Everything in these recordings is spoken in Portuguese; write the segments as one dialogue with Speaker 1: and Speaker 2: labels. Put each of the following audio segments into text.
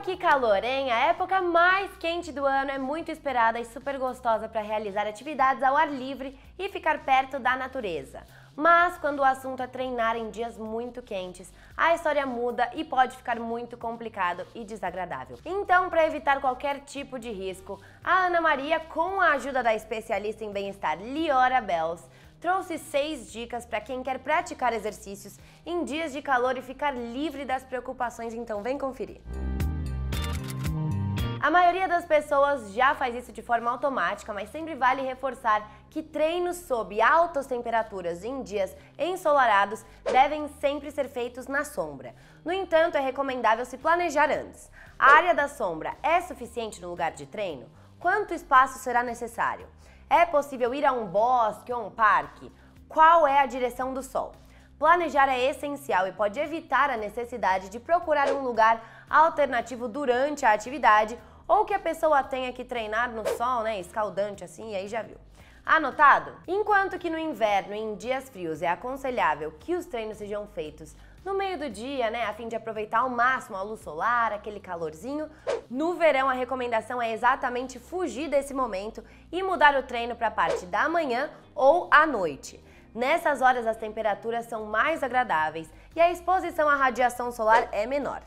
Speaker 1: Opa, que calor, hein? A época mais quente do ano é muito esperada e super gostosa para realizar atividades ao ar livre e ficar perto da natureza. Mas quando o assunto é treinar em dias muito quentes, a história muda e pode ficar muito complicado e desagradável. Então, para evitar qualquer tipo de risco, a Ana Maria, com a ajuda da especialista em bem-estar Liora Bells, trouxe seis dicas para quem quer praticar exercícios em dias de calor e ficar livre das preocupações. Então, vem conferir. A maioria das pessoas já faz isso de forma automática, mas sempre vale reforçar que treinos sob altas temperaturas em dias ensolarados devem sempre ser feitos na sombra. No entanto, é recomendável se planejar antes. A área da sombra é suficiente no lugar de treino? Quanto espaço será necessário? É possível ir a um bosque ou um parque? Qual é a direção do sol? Planejar é essencial e pode evitar a necessidade de procurar um lugar alternativo durante a atividade ou que a pessoa tenha que treinar no sol, né? Escaldante assim, e aí já viu. Anotado? Enquanto que no inverno, em dias frios, é aconselhável que os treinos sejam feitos no meio do dia, né, a fim de aproveitar ao máximo a luz solar, aquele calorzinho. No verão, a recomendação é exatamente fugir desse momento e mudar o treino para a parte da manhã ou à noite. Nessas horas, as temperaturas são mais agradáveis e a exposição à radiação solar é menor.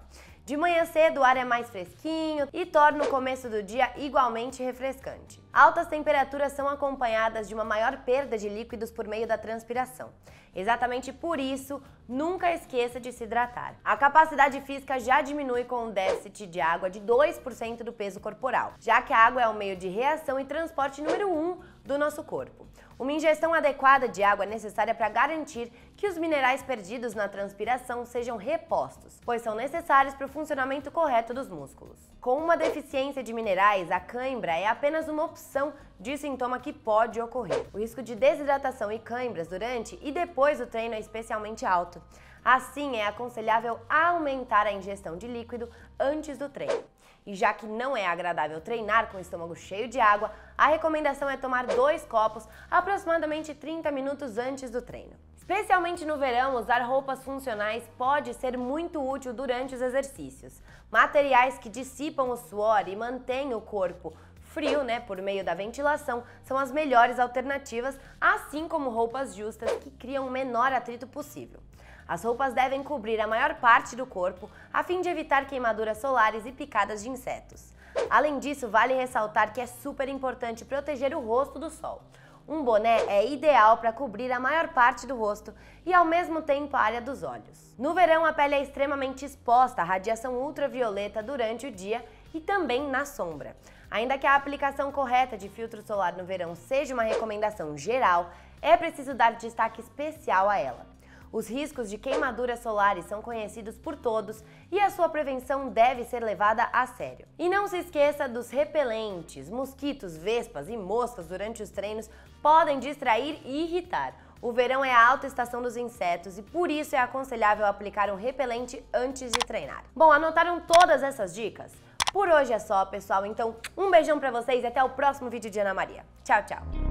Speaker 1: De manhã cedo o ar é mais fresquinho e torna o começo do dia igualmente refrescante. Altas temperaturas são acompanhadas de uma maior perda de líquidos por meio da transpiração. Exatamente por isso, nunca esqueça de se hidratar. A capacidade física já diminui com um déficit de água de 2% do peso corporal, já que a água é o meio de reação e transporte número 1 do nosso corpo. Uma ingestão adequada de água é necessária para garantir que os minerais perdidos na transpiração sejam repostos, pois são necessários para o funcionamento correto dos músculos. Com uma deficiência de minerais, a cãibra é apenas uma opção de sintoma que pode ocorrer. O risco de desidratação e cãibras durante e depois do treino é especialmente alto. Assim, é aconselhável aumentar a ingestão de líquido antes do treino. E já que não é agradável treinar com o estômago cheio de água, a recomendação é tomar dois copos aproximadamente 30 minutos antes do treino. Especialmente no verão, usar roupas funcionais pode ser muito útil durante os exercícios. Materiais que dissipam o suor e mantêm o corpo frio, né, por meio da ventilação, são as melhores alternativas, assim como roupas justas que criam o menor atrito possível. As roupas devem cobrir a maior parte do corpo, a fim de evitar queimaduras solares e picadas de insetos. Além disso, vale ressaltar que é super importante proteger o rosto do sol. Um boné é ideal para cobrir a maior parte do rosto e ao mesmo tempo a área dos olhos. No verão, a pele é extremamente exposta à radiação ultravioleta durante o dia e também na sombra. Ainda que a aplicação correta de filtro solar no verão seja uma recomendação geral, é preciso dar destaque especial a ela. Os riscos de queimaduras solares são conhecidos por todos e a sua prevenção deve ser levada a sério. E não se esqueça dos repelentes. Mosquitos, vespas e moscas durante os treinos podem distrair e irritar. O verão é a alta estação dos insetos e por isso é aconselhável aplicar um repelente antes de treinar. Bom, anotaram todas essas dicas? Por hoje é só, pessoal. Então, um beijão para vocês e até o próximo vídeo de Ana Maria. Tchau, tchau.